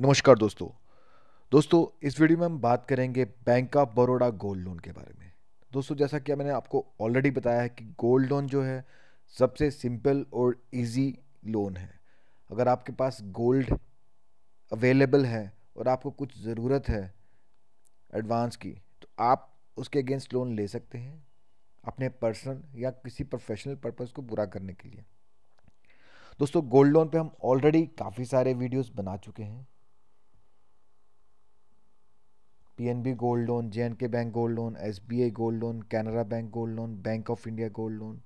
नमस्कार दोस्तों दोस्तों इस वीडियो में हम बात करेंगे bank of Baroda gold loan के बारे में दोस्तों जैसा कि मैंने आपको ऑलरेडी बताया है कि गोल्ड लोन जो है सबसे सिंपल और इजी लोन है अगर आपके पास गोल्ड अवेलेबल है और आपको कुछ ज़रूरत है एडवांस की तो आप उसके अगेंस्ट लोन ले सकते हैं अपने पर्सनल या किसी प्रोफेशनल पर्पज़ को पूरा करने के लिए दोस्तों गोल्ड लोन पे हम ऑलरेडी काफ़ी सारे वीडियोस बना चुके हैं PNB gold loan J bank gold loan SBI gold loan Canara bank gold loan bank of India gold loan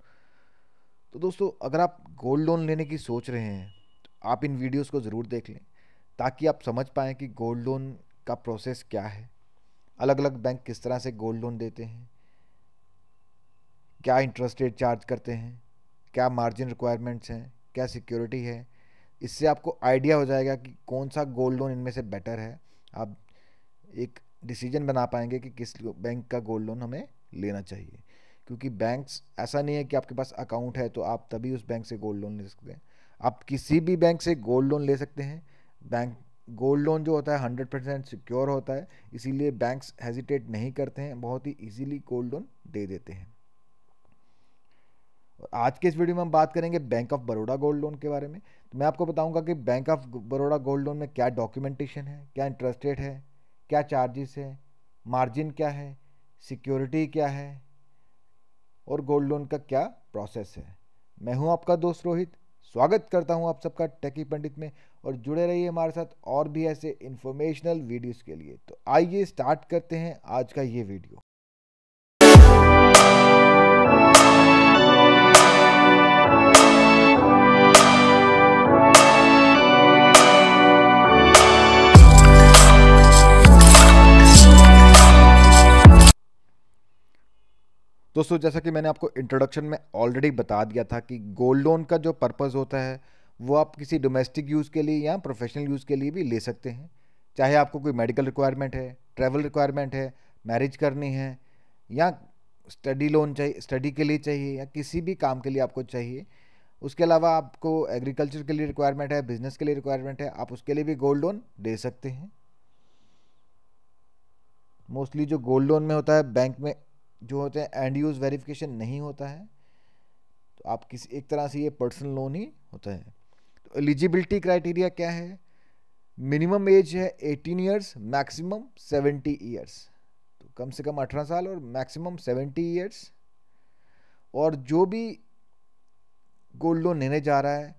तो दोस्तों अगर आप गोल्ड लोन लेने की सोच रहे हैं तो आप इन वीडियोस को ज़रूर देख लें ताकि आप समझ पाएँ कि गोल्ड लोन का प्रोसेस क्या है अलग अलग बैंक किस तरह से गोल्ड लोन देते हैं क्या इंटरेस्ट रेट चार्ज करते हैं क्या मार्जिन रिक्वायरमेंट्स हैं क्या सिक्योरिटी है इससे आपको आइडिया हो जाएगा कि कौन सा गोल्ड लोन इनमें से बेटर है आप एक डिसीजन बना पाएंगे कि किस बैंक का गोल्ड लोन हमें लेना चाहिए क्योंकि बैंक्स ऐसा नहीं है कि आपके पास अकाउंट है तो आप तभी उस बैंक से गोल्ड लोन ले सकते हैं आप किसी भी बैंक से गोल्ड लोन ले सकते हैं बैंक गोल्ड लोन जो होता है हंड्रेड परसेंट सिक्योर होता है इसीलिए बैंक्स हेजिटेट नहीं करते हैं बहुत ही इजीली गोल्ड लोन दे देते हैं आज के इस वीडियो में हम बात करेंगे bank of Baroda gold loan के बारे में तो मैं आपको बताऊंगा कि bank of Baroda gold loan में क्या डॉक्यूमेंटेशन है क्या इंटरेस्ट रेट है क्या चार्जेस है मार्जिन क्या है सिक्योरिटी क्या है और गोल्ड लोन का क्या प्रोसेस है मैं हूं आपका दोस्त रोहित स्वागत करता हूं आप सबका टेकी पंडित में और जुड़े रहिए हमारे साथ और भी ऐसे इन्फॉर्मेशनल वीडियोस के लिए तो आइए स्टार्ट करते हैं आज का ये वीडियो दोस्तों जैसा कि मैंने आपको इंट्रोडक्शन में ऑलरेडी बता दिया था कि गोल्ड लोन का जो पर्पज़ होता है वो आप किसी डोमेस्टिक यूज़ के लिए या प्रोफेशनल यूज़ के लिए भी ले सकते हैं चाहे आपको कोई मेडिकल रिक्वायरमेंट है ट्रैवल रिक्वायरमेंट है मैरिज करनी है या स्टडी लोन चाहिए स्टडी के लिए चाहिए या किसी भी काम के लिए आपको चाहिए उसके अलावा आपको एग्रीकल्चर के लिए रिक्वायरमेंट है बिजनेस के लिए रिक्वायरमेंट है आप उसके लिए भी गोल्ड लोन दे सकते हैं मोस्टली जो गोल्ड लोन में होता है बैंक में जो होते हैं एंड यूज़ वेरिफिकेशन नहीं होता है तो आप किसी एक तरह से ये पर्सनल लोन ही होता है तो एलिजिबिलिटी क्राइटेरिया क्या है मिनिमम एज है 18 इयर्स मैक्सिमम 70 इयर्स तो कम से कम 18 साल और मैक्सिमम 70 इयर्स और जो भी गोल्ड लोन लेने जा रहा है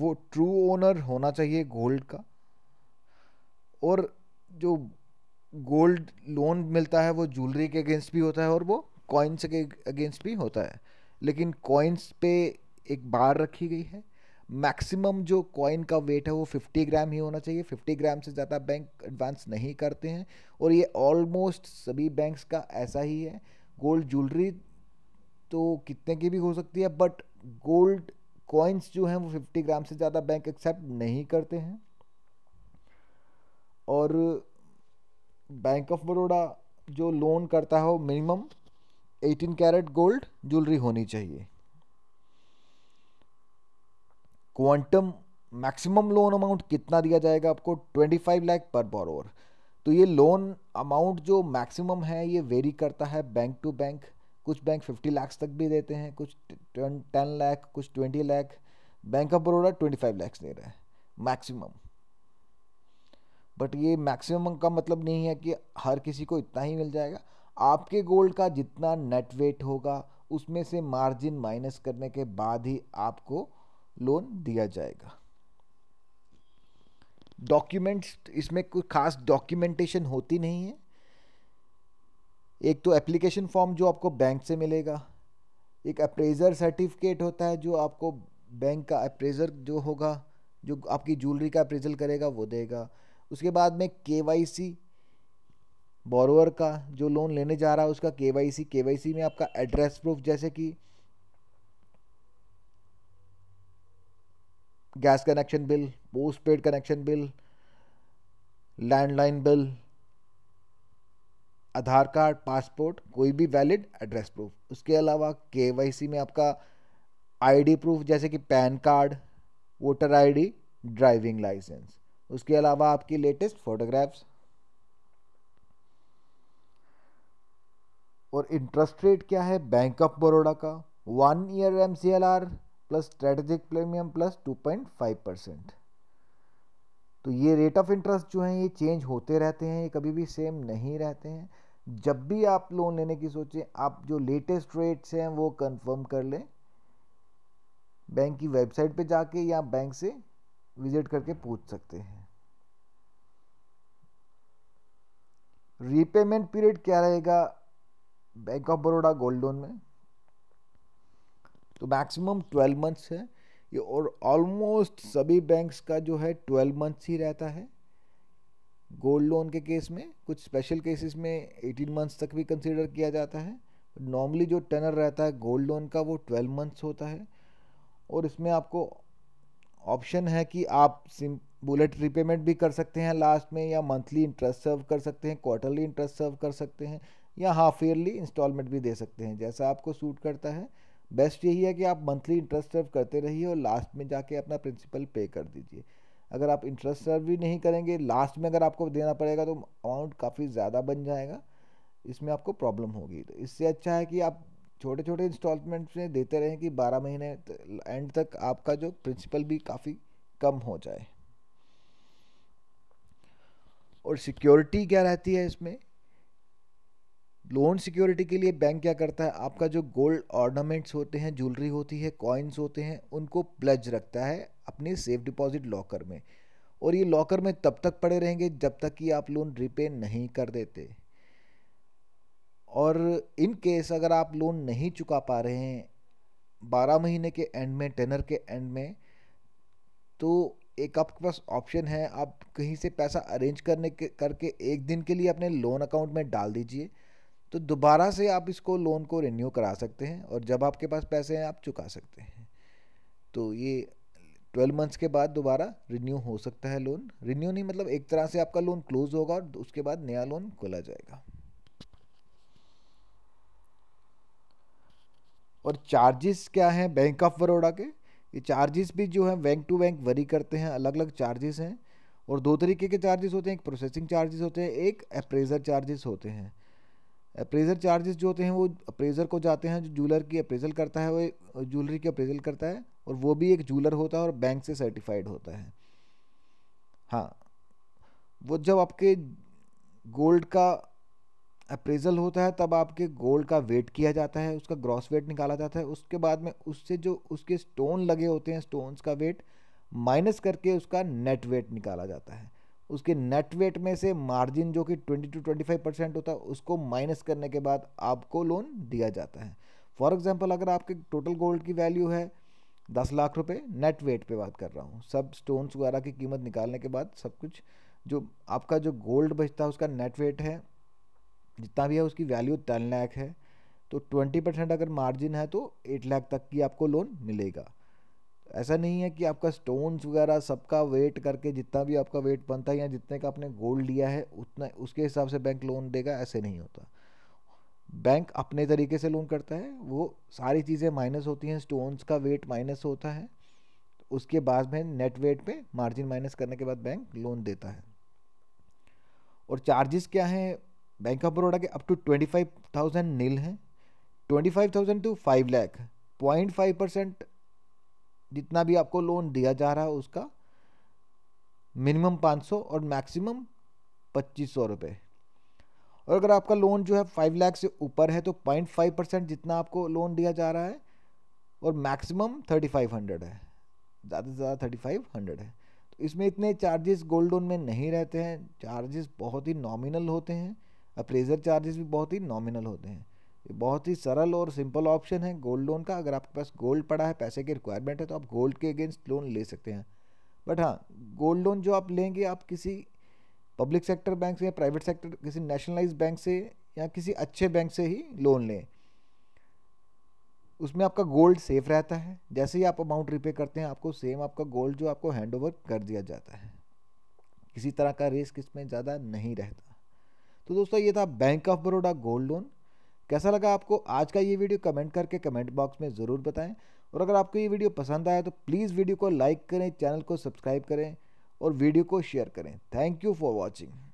वो ट्रू ओनर होना चाहिए गोल्ड का और जो गोल्ड लोन मिलता है वो ज्वेलरी के अगेंस्ट भी होता है और वो कॉइन्स के अगेंस्ट भी होता है लेकिन कॉइन्स पे एक बार रखी गई है मैक्सिमम जो कॉइन का वेट है वो 50 ग्राम ही होना चाहिए 50 ग्राम से ज़्यादा बैंक एडवांस नहीं करते हैं और ये ऑलमोस्ट सभी बैंक्स का ऐसा ही है गोल्ड ज्वेलरी तो कितने की भी हो सकती है बट गोल्ड कॉइन्स जो हैं वो 50 ग्राम से ज़्यादा बैंक एक्सेप्ट नहीं करते हैं और बैंक ऑफ बड़ौड़ा जो लोन करता है वो मिनिमम 18 कैरेट गोल्ड ज्वेलरी होनी चाहिए क्वांटम मैक्सिमम लोन अमाउंट कितना दिया जाएगा आपको 25 लाख पर बोरोवर तो ये लोन अमाउंट जो मैक्सिमम है ये वेरी करता है बैंक टू बैंक कुछ बैंक 50 लाख तक भी देते हैं कुछ 10 लाख कुछ 20 लाख बैंक ऑफ बड़ौड़ा 25 लाख दे रहा है मैक्सिमम बट ये मैक्सिमम का मतलब नहीं है कि हर किसी को इतना ही मिल जाएगा आपके गोल्ड का जितना नेट वेट होगा उसमें से मार्जिन माइनस करने के बाद ही आपको लोन दिया जाएगा डॉक्यूमेंट्स इसमें कोई खास डॉक्यूमेंटेशन होती नहीं है एक तो एप्लीकेशन फॉर्म जो आपको बैंक से मिलेगा एक अप्रेजर सर्टिफिकेट होता है जो आपको बैंक का अप्रेजर जो होगा जो आपकी ज्वेलरी का अप्रेजल करेगा वो देगा उसके बाद में के वाई सी बोरोवर का जो लोन लेने जा रहा है उसका के वाई सी के वाई सी में आपका एड्रेस प्रूफ जैसे कि gas connection bill post paid connection bill landline bill Aadhaar card passport कोई भी वैलिड एड्रेस प्रूफ उसके अलावा के वाई सी में आपका आईडी प्रूफ जैसे कि PAN card voter ID driving licence उसके अलावा आपकी लेटेस्ट फोटोग्राफ्स और इंटरेस्ट रेट क्या है बैंक ऑफ बड़ोडा का one year M C L R plus strategic premium plus two point five percent तो ये रेट ऑफ इंटरेस्ट जो है ये चेंज होते रहते हैं ये कभी भी सेम नहीं रहते हैं जब भी आप लोन लेने की सोचें आप जो लेटेस्ट रेट्स हैं वो कंफर्म कर लें बैंक की वेबसाइट पे जाके या बैंक से विजिट करके पूछ सकते हैं रीपेमेंट पीरियड क्या रहेगा bank of Baroda gold loan में तो मैक्सिमम ट्वेल्व मंथ्स है ये और ऑलमोस्ट सभी बैंक्स का जो है ट्वेल्व मंथ्स ही रहता है गोल्ड लोन के केस में कुछ स्पेशल केसेस में एटीन मंथ्स तक भी कंसिडर किया जाता है नॉर्मली जो टनर रहता है गोल्ड लोन का वो ट्वेल्व मंथ्स होता है और इसमें आपको ऑप्शन है कि आप सिम बुलेट रिपेमेंट भी कर सकते हैं लास्ट में या मंथली इंटरेस्ट सर्व कर सकते हैं क्वार्टरली इंटरेस्ट सर्व कर सकते हैं या हाफ ईयरली इंस्टॉलमेंट भी दे सकते हैं जैसा आपको सूट करता है बेस्ट यही है कि आप मंथली इंटरेस्ट सर्व करते रहिए और लास्ट में जाके अपना प्रिंसिपल पे कर दीजिए अगर आप इंटरेस्ट सर्व भी नहीं करेंगे लास्ट में अगर आपको देना पड़ेगा तो अमाउंट काफ़ी ज़्यादा बन जाएगा इसमें आपको प्रॉब्लम होगी तो इससे अच्छा है कि आप छोटे छोटे इंस्टॉलमेंट्स में देते रहें कि 12 महीने एंड तक आपका जो प्रिंसिपल भी काफ़ी कम हो जाए और सिक्योरिटी क्या रहती है इसमें लोन सिक्योरिटी के लिए बैंक क्या करता है आपका जो गोल्ड ऑर्नामेंट्स होते हैं ज्वेलरी होती है कॉइन्स होते हैं उनको प्लज रखता है अपने सेफ डिपॉजिट लॉकर में और ये लॉकर में तब तक पड़े रहेंगे जब तक कि आप लोन रिपे नहीं कर देते और इन केस अगर आप लोन नहीं चुका पा रहे हैं बारह महीने के एंड में टेनर के एंड में तो एक आपके पास ऑप्शन है आप कहीं से पैसा अरेंज करने के करके एक दिन के लिए अपने लोन अकाउंट में डाल दीजिए तो दोबारा से आप इसको लोन को रिन्यू करा सकते हैं और जब आपके पास पैसे हैं आप चुका सकते हैं तो ये ट्वेल्व मंथ्स के बाद दोबारा रिन्यू हो सकता है लोन रिन्यू नहीं मतलब एक तरह से आपका लोन क्लोज होगा और उसके बाद नया लोन खोला जाएगा और चार्जेस क्या हैं बैंक ऑफ बड़ोडा के ये चार्जेस भी जो हैं बैंक टू बैंक वरी करते हैं अलग अलग चार्जेस हैं और दो तरीके के चार्जेस होते हैं एक प्रोसेसिंग चार्जेस होते हैं एक अप्रेजर चार्जेस होते हैं अप्रेजर चार्जेस जो होते हैं वो अप्रेजर को जाते हैं जो जूलर की अप्रेजल करता है वो ज्वेलरी की अप्रेजल करता है और वो भी एक जूलर होता है और बैंक से सर्टिफाइड होता है हाँ वो जब आपके गोल्ड का अप्रेजल होता है तब आपके गोल्ड का वेट किया जाता है उसका ग्रॉस वेट निकाला जाता है उसके बाद में उससे जो उसके स्टोन लगे होते हैं स्टोन्स का वेट माइनस करके उसका नेट वेट निकाला जाता है उसके नेट वेट में से मार्जिन जो कि twenty two twenty five percent होता है उसको माइनस करने के बाद आपको लोन दिया जाता है फॉर एग्ज़ाम्पल अगर आपके टोटल गोल्ड की वैल्यू है दस लाख रुपये नेट वेट पे बात कर रहा हूँ सब स्टोन्स वगैरह की कीमत निकालने के बाद सब कुछ जो आपका जो गोल्ड बचता है उसका नेट वेट है जितना भी है उसकी वैल्यू टेन लाख है तो ट्वेंटी परसेंट अगर मार्जिन है तो एट लाख तक की आपको लोन मिलेगा ऐसा नहीं है कि आपका स्टोन्स वगैरह सबका वेट करके जितना भी आपका वेट बनता है या जितने का आपने गोल्ड लिया है उतना उसके हिसाब से बैंक लोन देगा ऐसे नहीं होता बैंक अपने तरीके से लोन करता है वो सारी चीज़ें माइनस होती हैं स्टोन्स का वेट माइनस होता है उसके बाद में नेट वेट पे मार्जिन माइनस करने के बाद बैंक लोन देता है और चार्जेस क्या हैं बैंक ऑफ बड़ोडा के up to twenty five thousand nil हैं twenty five thousand to five lakh point five percent जितना भी आपको लोन दिया जा रहा है उसका मिनिमम पाँच सौ और मैक्सिमम पच्चीस सौ रुपये और अगर आपका लोन जो है फाइव लैख से ऊपर है तो पॉइंट फाइव परसेंट जितना आपको लोन दिया जा रहा है और मैक्सिमम थर्टी फाइव हंड्रेड है ज़्यादा से ज़्यादा थर्टी फाइव हंड्रेड है तो इसमें इतने चार्जेस गोल्ड लोन में नहीं रहते हैं चार्जेस बहुत ही नॉमिनल होते हैं अप्रेजर चार्जेस भी बहुत ही नॉमिनल होते हैं ये बहुत ही सरल और सिंपल ऑप्शन है गोल्ड लोन का अगर आपके पास गोल्ड पड़ा है पैसे की रिक्वायरमेंट है तो आप गोल्ड के अगेंस्ट लोन ले सकते हैं बट हाँ गोल्ड लोन जो आप लेंगे आप किसी पब्लिक सेक्टर बैंक से या प्राइवेट सेक्टर किसी नेशनलाइज बैंक से या किसी अच्छे बैंक से ही लोन लें उसमें आपका गोल्ड सेफ रहता है जैसे ही आप अमाउंट रिपे करते हैं आपको सेम आपका गोल्ड जो आपको हैंड ओवर कर दिया जाता है किसी तरह का रिस्क इसमें ज़्यादा नहीं रहता तो दोस्तों ये था bank of Baroda gold loan कैसा लगा आपको आज का ये वीडियो कमेंट करके कमेंट बॉक्स में ज़रूर बताएं और अगर आपको ये वीडियो पसंद आया तो प्लीज़ वीडियो को लाइक करें चैनल को सब्सक्राइब करें और वीडियो को शेयर करें थैंक यू फॉर वॉचिंग